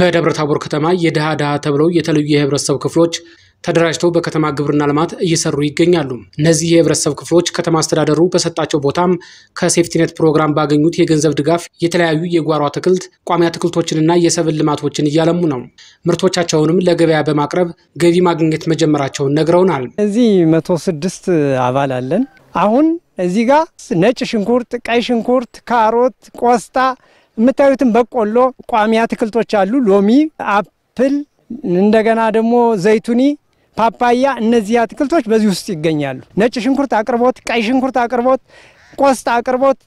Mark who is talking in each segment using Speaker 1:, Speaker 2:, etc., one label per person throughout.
Speaker 1: በደብረ ታቦር ከተማ የድሃ ድሃ ተብለው የተለዩ የህብረተሰብ ክፍሎች ተደራጅተው በከተማ ግብርና ልማት እየሰሩ ይገኛሉ። እነዚህ የህብረተሰብ ክፍሎች ከተማ አስተዳደሩ በሰጣቸው ቦታም ከሴፍቲኔት ፕሮግራም ባገኙት የገንዘብ ድጋፍ የተለያዩ የጓሮ አትክልት፣ ቋሚ አትክልቶችንና የሰብል ልማቶችን እያለሙ ነው። ምርቶቻቸውንም ለገበያ በማቅረብ ገቢ ማግኘት መጀመራቸውን ነግረውናል።
Speaker 2: እዚህ መቶ ስድስት አባል አለን። አሁን እዚህ ጋር ነጭ ሽንኩርት፣ ቀይ ሽንኩርት፣ ካሮት፣ ቆስጣ የምታዩትን በቆሎ ቋሚ አትክልቶች አሉ። ሎሚ፣ አፕል፣ እንደገና ደግሞ ዘይቱኒ፣ ፓፓያ፣ እነዚህ አትክልቶች በዚህ ውስጥ ይገኛሉ። ነጭ ሽንኩርት አቅርቦት፣ ቀይ ሽንኩርት አቅርቦት፣ ቆስጣ አቅርቦት፣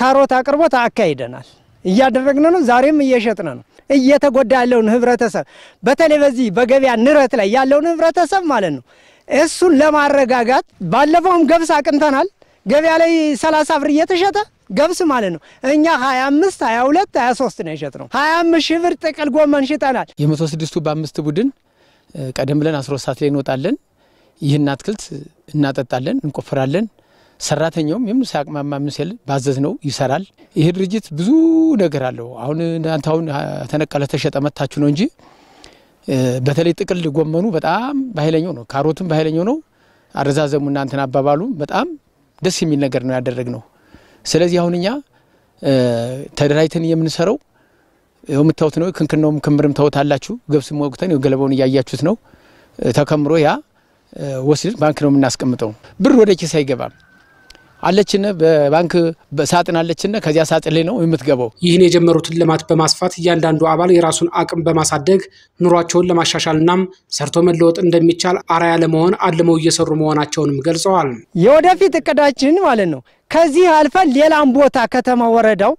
Speaker 2: ካሮት አቅርቦት አካሂደናል። እያደረግን ነው። ዛሬም እየሸጥን ነው። እየተጎዳ ያለውን ህብረተሰብ በተለይ በዚህ በገበያ ንረት ላይ ያለውን ህብረተሰብ ማለት ነው እሱን ለማረጋጋት ባለፈውም ገብስ አቅንተናል። ገበያ ላይ 30 ብር እየተሸጠ ገብስ ማለት ነው። እኛ 25፣ 22፣ 23 ነው የሸጥነው። 25 ሺህ ብር ጥቅል ጎመን ሽጠናል።
Speaker 3: የመቶ ስድስቱ በአምስት ቡድን ቀደም ብለን 12 ሰዓት ላይ እንወጣለን። ይህን አትክልት እናጠጣለን፣ እንቆፍራለን። ሰራተኛውም የምን ሳያቅማማ ምስል ባዘዝ ነው ይሰራል። ይሄ ድርጅት ብዙ ነገር አለው። አሁን እናንተ አሁን ተነቀለ ተሸጠ መታችሁ ነው እንጂ በተለይ ጥቅል ጎመኑ በጣም በኃይለኛው ነው። ካሮቱም በኃይለኛው ነው። አረዛዘሙ እናንተን አባባሉ በጣም ደስ የሚል ነገር ነው ያደረግ ነው። ስለዚህ አሁን እኛ ተደራጅተን የምንሰራው የምታዩት ነው። ክንክናውም ክምርም አላችሁ። ገብስም ወቅተን ገለባውን እያያችሁት ነው። ተከምሮ ያ ወስድን ባንክ ነው የምናስቀምጠው። ብር ወደ ኪስ አይገባም። አለችነ በባንክ ሳጥን አለችነ ከዚያ ሳጥን ላይ ነው የምትገባው። ይህን የጀመሩትን ልማት በማስፋት እያንዳንዱ
Speaker 1: አባል የራሱን አቅም በማሳደግ ኑሯቸውን ለማሻሻልናም ሰርቶ መለወጥ እንደሚቻል አራያ
Speaker 2: ለመሆን አልመው እየሰሩ መሆናቸውንም ገልጸዋል። የወደፊት እቅዳችን ማለት ነው ከዚህ አልፈ ሌላም ቦታ ከተማ ወረዳው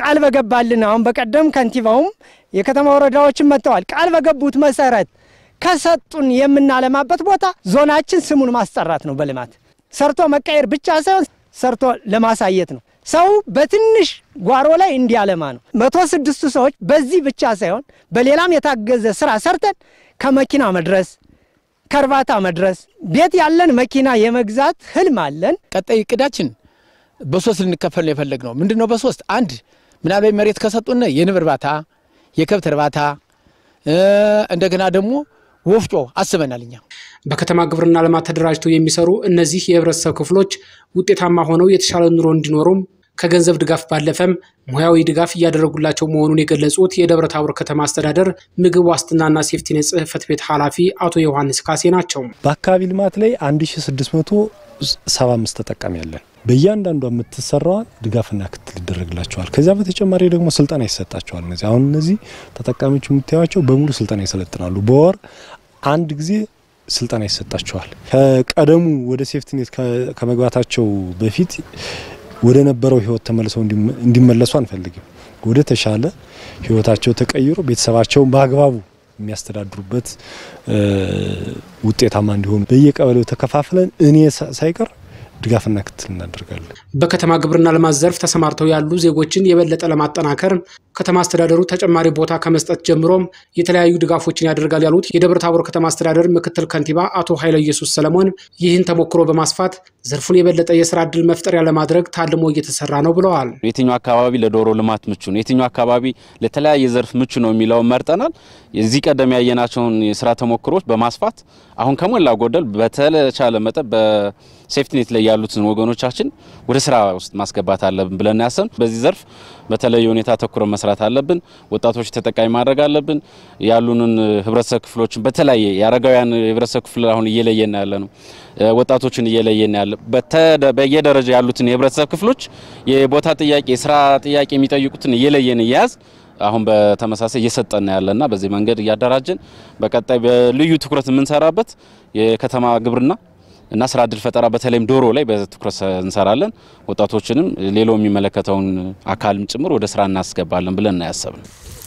Speaker 2: ቃል በገባልን አሁን በቀደም ከንቲባውም የከተማ ወረዳዎችን መጥተዋል። ቃል በገቡት መሰረት ከሰጡን የምናለማበት ቦታ ዞናችን ስሙን ማስጠራት ነው በልማት ሰርቶ መቀየር ብቻ ሳይሆን ሰርቶ ለማሳየት ነው። ሰው በትንሽ ጓሮ ላይ እንዲያለማ ነው። መቶ ስድስቱ ሰዎች በዚህ ብቻ ሳይሆን በሌላም የታገዘ ስራ ሰርተን ከመኪና መድረስ ከእርባታ
Speaker 3: መድረስ ቤት ያለን መኪና የመግዛት ህልም አለን። ቀጣይ እቅዳችን በሶስት ልንከፈል ነው የፈለግ ነው። ምንድን ነው በሶስት አንድ ምናልባት መሬት ከሰጡን የንብ እርባታ፣ የከብት እርባታ እንደገና ደግሞ ወፍጮ አስበናል እኛ
Speaker 1: በከተማ ግብርና ልማት ተደራጅተው የሚሰሩ እነዚህ የህብረተሰብ ክፍሎች ውጤታማ ሆነው የተሻለ ኑሮ እንዲኖሩም ከገንዘብ ድጋፍ ባለፈም ሙያዊ ድጋፍ እያደረጉላቸው መሆኑን የገለጹት የደብረ ታቦር ከተማ አስተዳደር ምግብ ዋስትናና ሴፍቲኔት ጽህፈት ቤት ኃላፊ አቶ ዮሐንስ ካሴ ናቸው።
Speaker 4: በአካባቢ ልማት ላይ 1675 ተጠቃሚ ያለን በእያንዳንዷ የምትሰራዋን ድጋፍና ክትል ይደረግላቸዋል። ከዚያ በተጨማሪ ደግሞ ስልጠና ይሰጣቸዋል። እነዚህ አሁን እነዚህ ተጠቃሚዎች የምታያቸው በሙሉ ስልጠና ይሰለጥናሉ። በወር አንድ ጊዜ ስልጠና ይሰጣቸዋል። ከቀደሙ ወደ ሴፍትኔት ከመግባታቸው በፊት ወደ ነበረው ህይወት ተመልሰው እንዲመለሱ አንፈልግም። ወደ ተሻለ ህይወታቸው ተቀይሮ ቤተሰባቸውን በአግባቡ የሚያስተዳድሩበት ውጤታማ እንዲሆኑ በየቀበሌው ተከፋፍለን እኔ ሳይቀር ድጋፍና ክትትል እናደርጋለን። በከተማ
Speaker 1: ግብርና ልማት ዘርፍ ተሰማርተው ያሉ ዜጎችን የበለጠ ለማጠናከር ከተማ አስተዳደሩ ተጨማሪ ቦታ ከመስጠት ጀምሮም የተለያዩ ድጋፎችን ያደርጋል ያሉት የደብረ ታቦር ከተማ አስተዳደር ምክትል ከንቲባ አቶ ኃይለ ኢየሱስ ሰለሞን ይህን ተሞክሮ በማስፋት ዘርፉን የበለጠ የስራ እድል መፍጠሪያ ለማድረግ ታልሞ እየተሰራ ነው ብለዋል።
Speaker 5: የትኛው አካባቢ ለዶሮ ልማት ምቹ ነው፣ የትኛው አካባቢ ለተለያየ ዘርፍ ምቹ ነው የሚለውን መርጠናል። እዚህ ቀደም ያየናቸውን የስራ ተሞክሮች በማስፋት አሁን ከሞላ ጎደል በተቻለ መጠን በሴፍቲኔት ላይ ያሉትን ወገኖቻችን ወደ ስራ ውስጥ ማስገባት አለብን ብለን ያሰብ በዚህ ዘርፍ በተለየ ሁኔታ ተኩረ መስራት አለብን። ወጣቶች ተጠቃሚ ማድረግ አለብን። ያሉንን ህብረተሰብ ክፍሎችን በተለያየ የአረጋውያን ህብረተሰብ ክፍል አሁን እየለየን ያለ ነው። ወጣቶችን እየለየን ያለ ይችላል። በየደረጃ ያሉትን የህብረተሰብ ክፍሎች የቦታ ጥያቄ፣ የስራ ጥያቄ የሚጠይቁትን እየለየን እያያዝ አሁን በተመሳሳይ እየሰጠን ያለና በዚህ መንገድ እያደራጀን በቀጣይ በልዩ ትኩረት የምንሰራበት የከተማ ግብርና እና ስራ እድል ፈጠራ በተለይም ዶሮ ላይ በትኩረት እንሰራለን። ወጣቶችንም ሌላው የሚመለከተውን አካልም ጭምር ወደ ስራ እናስገባለን ብለን እናያሰብን።